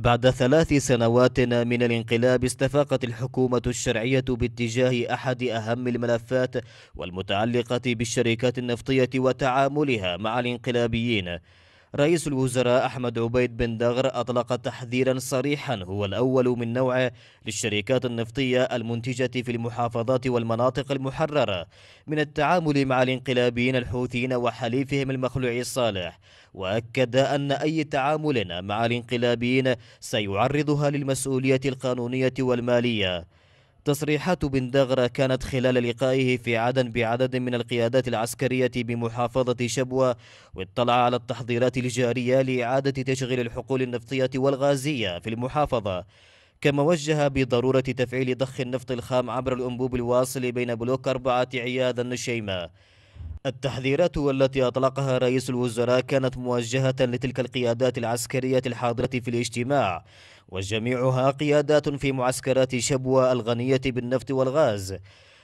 بعد ثلاث سنوات من الانقلاب استفاقت الحكومة الشرعية باتجاه أحد أهم الملفات والمتعلقة بالشركات النفطية وتعاملها مع الانقلابيين رئيس الوزراء أحمد عبيد بن دغر أطلق تحذيرا صريحا هو الأول من نوعه للشركات النفطية المنتجة في المحافظات والمناطق المحررة من التعامل مع الانقلابيين الحوثيين وحليفهم المخلوع الصالح وأكد أن أي تعامل مع الانقلابيين سيعرضها للمسؤولية القانونية والمالية تصريحات بن دغرة كانت خلال لقائه في عدن بعدد من القيادات العسكرية بمحافظة شبوة واطلع على التحضيرات الجارية لإعادة تشغيل الحقول النفطية والغازية في المحافظة كما وجه بضرورة تفعيل ضخ النفط الخام عبر الأنبوب الواصل بين بلوك أربعة عياذا النشيمة التحذيرات التي أطلقها رئيس الوزراء كانت موجهة لتلك القيادات العسكرية الحاضرة في الاجتماع وجميعها قيادات في معسكرات شبوة الغنية بالنفط والغاز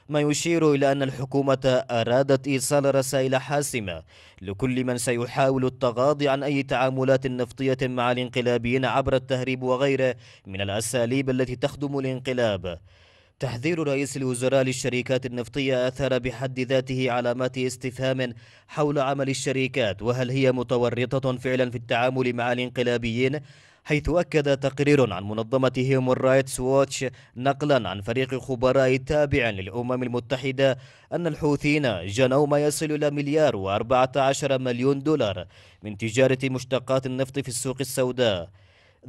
ما يشير إلى أن الحكومة أرادت إيصال رسائل حاسمة لكل من سيحاول التغاضي عن أي تعاملات نفطية مع الانقلابيين عبر التهريب وغيره من الأساليب التي تخدم الانقلاب تحذير رئيس الوزراء للشركات النفطية أثار بحد ذاته علامات استفهام حول عمل الشركات وهل هي متورطة فعلا في التعامل مع الانقلابيين حيث أكد تقرير عن منظمة هيومن رايتس ووتش نقلا عن فريق خبراء تابع للأمم المتحدة أن الحوثيين جنوا ما يصل إلى مليار و14 مليون دولار من تجارة مشتقات النفط في السوق السوداء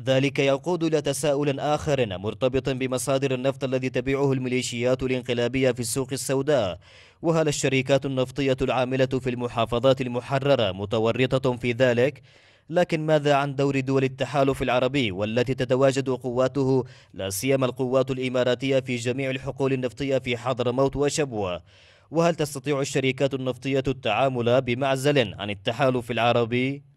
ذلك يقود إلى تساؤل آخر مرتبط بمصادر النفط الذي تبيعه الميليشيات الانقلابية في السوق السوداء وهل الشركات النفطية العاملة في المحافظات المحررة متورطة في ذلك؟ لكن ماذا عن دور دول التحالف العربي والتي تتواجد قواته لا سيما القوات الإماراتية في جميع الحقول النفطية في حضرموت وشبوة؟ وهل تستطيع الشركات النفطية التعامل بمعزل عن التحالف العربي؟